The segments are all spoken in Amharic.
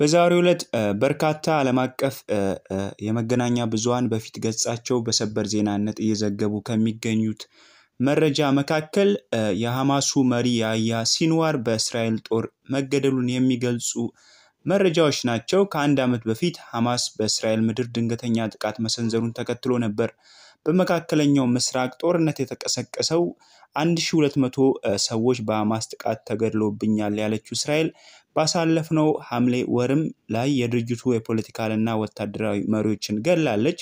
በዛሬው ዕለት በርካታ ዓለም አቀፍ የመገናኛ ብዙሃን በፊት ገጻቸው በሰበር ዜናነት እየዘገቡ ከሚገኙት መረጃ መካከል የሐማሱ መሪ ያህያ ሲንዋር በእስራኤል ጦር መገደሉን የሚገልጹ መረጃዎች ናቸው። ከአንድ ዓመት በፊት ሐማስ በእስራኤል ምድር ድንገተኛ ጥቃት መሰንዘሩን ተከትሎ ነበር በመካከለኛው ምስራቅ ጦርነት የተቀሰቀሰው 1200 ሰዎች በሐማስ ጥቃት ተገድሎብኛል ያለችው እስራኤል ባሳለፍነው ሐምሌ ወርም ላይ የድርጅቱ የፖለቲካልና ወታደራዊ መሪዎችን ገላለች።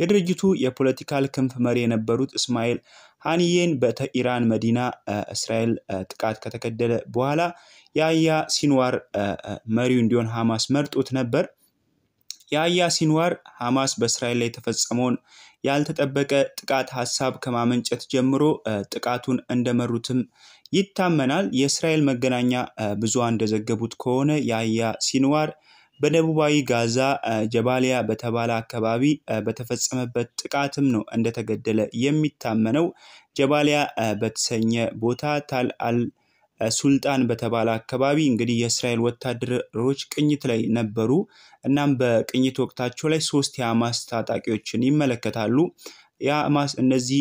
የድርጅቱ የፖለቲካል ክንፍ መሪ የነበሩት እስማኤል ሃኒዬን በኢራን መዲና እስራኤል ጥቃት ከተገደለ በኋላ የአያ ሲንዋር መሪው እንዲሆን ሐማስ መርጦት ነበር። የአያ ሲንዋር ሐማስ በእስራኤል ላይ የተፈጸመውን ያልተጠበቀ ጥቃት ሀሳብ ከማመንጨት ጀምሮ ጥቃቱን እንደመሩትም ይታመናል። የእስራኤል መገናኛ ብዙሃን እንደዘገቡት ከሆነ የአያ ሲንዋር በደቡባዊ ጋዛ ጀባሊያ በተባለ አካባቢ በተፈጸመበት ጥቃትም ነው እንደተገደለ የሚታመነው። ጀባሊያ በተሰኘ ቦታ ታል አል ሱልጣን በተባለ አካባቢ እንግዲህ የእስራኤል ወታደሮች ቅኝት ላይ ነበሩ። እናም በቅኝት ወቅታቸው ላይ ሶስት የሐማስ ታጣቂዎችን ይመለከታሉ። የአማስ እነዚህ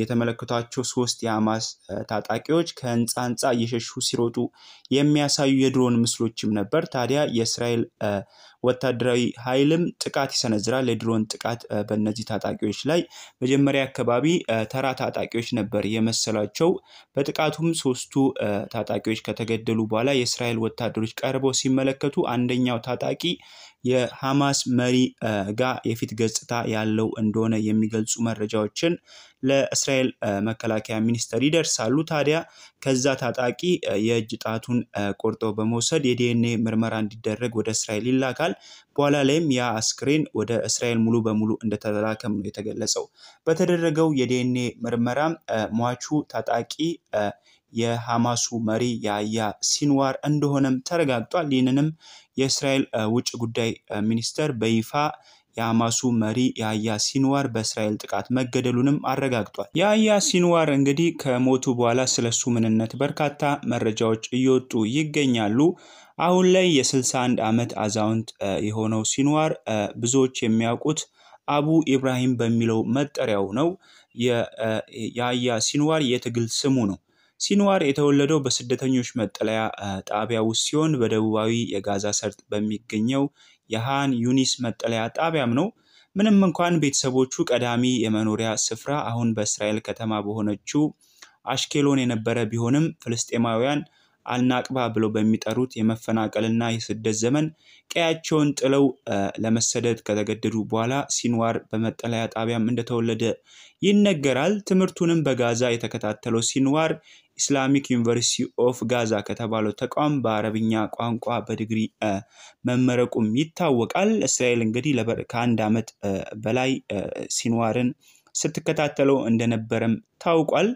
የተመለከቷቸው ሶስት የአማስ ታጣቂዎች ከህንፃ ህንፃ እየሸሹ ሲሮጡ የሚያሳዩ የድሮን ምስሎችም ነበር። ታዲያ የእስራኤል ወታደራዊ ኃይልም ጥቃት ይሰነዝራል። የድሮን ጥቃት በእነዚህ ታጣቂዎች ላይ መጀመሪያ አካባቢ ተራ ታጣቂዎች ነበር የመሰላቸው። በጥቃቱም ሶስቱ ታጣቂዎች ከተገደሉ በኋላ የእስራኤል ወታደሮች ቀርበው ሲመለከቱ አንደኛው ታጣቂ የሐማስ መሪ ጋር የፊት ገጽታ ያለው እንደሆነ የሚገልጹ መረጃዎችን ለእስራኤል መከላከያ ሚኒስቴር ይደርሳሉ። ታዲያ ከዛ ታጣቂ የእጅ ጣቱን ቆርጦ በመውሰድ የዲኤንኤ ምርመራ እንዲደረግ ወደ እስራኤል ይላካል። በኋላ ላይም ያ አስክሬን ወደ እስራኤል ሙሉ በሙሉ እንደተላከም ነው የተገለጸው። በተደረገው የዲኤንኤ ምርመራ ሟቹ ታጣቂ የሐማሱ መሪ ያያ ሲንዋር እንደሆነም ተረጋግጧል። ይህንንም የእስራኤል ውጭ ጉዳይ ሚኒስቴር በይፋ የሐማሱ መሪ የአያ ሲንዋር በእስራኤል ጥቃት መገደሉንም አረጋግጧል። የአያ ሲንዋር እንግዲህ ከሞቱ በኋላ ስለሱ ምንነት በርካታ መረጃዎች እየወጡ ይገኛሉ። አሁን ላይ የ61 ዓመት አዛውንት የሆነው ሲንዋር ብዙዎች የሚያውቁት አቡ ኢብራሂም በሚለው መጠሪያው ነው። የአያ ሲንዋር የትግል ስሙ ነው። ሲንዋር የተወለደው በስደተኞች መጠለያ ጣቢያ ውስጥ ሲሆን በደቡባዊ የጋዛ ሰርጥ በሚገኘው የሃን ዩኒስ መጠለያ ጣቢያም ነው። ምንም እንኳን ቤተሰቦቹ ቀዳሚ የመኖሪያ ስፍራ አሁን በእስራኤል ከተማ በሆነችው አሽኬሎን የነበረ ቢሆንም ፍልስጤማውያን አልናቅባ ብለው በሚጠሩት የመፈናቀልና የስደት ዘመን ቀያቸውን ጥለው ለመሰደድ ከተገደዱ በኋላ ሲንዋር በመጠለያ ጣቢያም እንደተወለደ ይነገራል። ትምህርቱንም በጋዛ የተከታተለው ሲንዋር ኢስላሚክ ዩኒቨርሲቲ ኦፍ ጋዛ ከተባለው ተቋም በአረብኛ ቋንቋ በድግሪ መመረቁም ይታወቃል። እስራኤል እንግዲህ ከአንድ ዓመት በላይ ሲንዋርን ስትከታተለው እንደነበረም ታውቋል።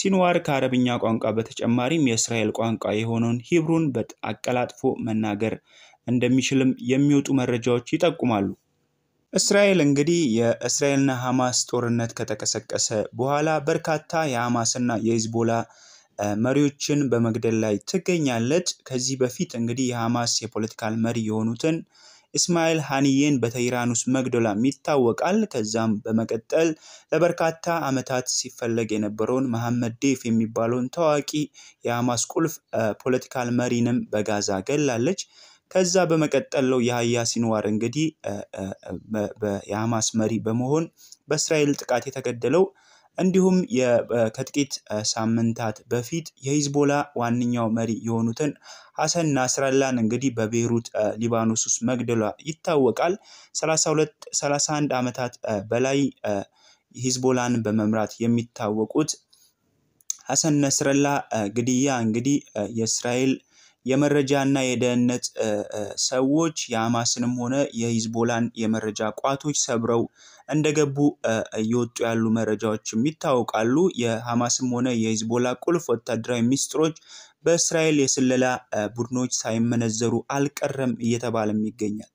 ሲንዋር ከአረብኛ ቋንቋ በተጨማሪም የእስራኤል ቋንቋ የሆነውን ሂብሩን አቀላጥፎ መናገር እንደሚችልም የሚወጡ መረጃዎች ይጠቁማሉ። እስራኤል እንግዲህ የእስራኤልና ሐማስ ጦርነት ከተቀሰቀሰ በኋላ በርካታ የሐማስና የሂዝቦላ መሪዎችን በመግደል ላይ ትገኛለች። ከዚህ በፊት እንግዲህ የሐማስ የፖለቲካል መሪ የሆኑትን እስማኤል ሃኒዬን በቴህራን ውስጥ መግደሏም ይታወቃል። ከዛም በመቀጠል ለበርካታ ዓመታት ሲፈለግ የነበረውን መሐመድ ዴፍ የሚባለውን ታዋቂ የሐማስ ቁልፍ ፖለቲካል መሪንም በጋዛ ገላለች። ከዛ ነው የሀያ ሲንዋር እንግዲህ የሐማስ መሪ በመሆን በእስራኤል ጥቃት የተገደለው እንዲሁም ከጥቂት ሳምንታት በፊት የሂዝቦላ ዋነኛው መሪ የሆኑትን ሐሰን ናስራላን እንግዲህ በቤይሩት ሊባኖስ ውስጥ መግደሏ ይታወቃል። 32 31 ዓመታት በላይ ሂዝቦላን በመምራት የሚታወቁት ሐሰን ነስረላ ግድያ እንግዲህ የእስራኤል የመረጃና የደህንነት ሰዎች የሐማስንም ሆነ የሂዝቦላን የመረጃ ቋቶች ሰብረው እንደገቡ እየወጡ ያሉ መረጃዎችም ይታወቃሉ። የሐማስም ሆነ የሂዝቦላ ቁልፍ ወታደራዊ ሚስጥሮች በእስራኤል የስለላ ቡድኖች ሳይመነዘሩ አልቀረም እየተባለም ይገኛል።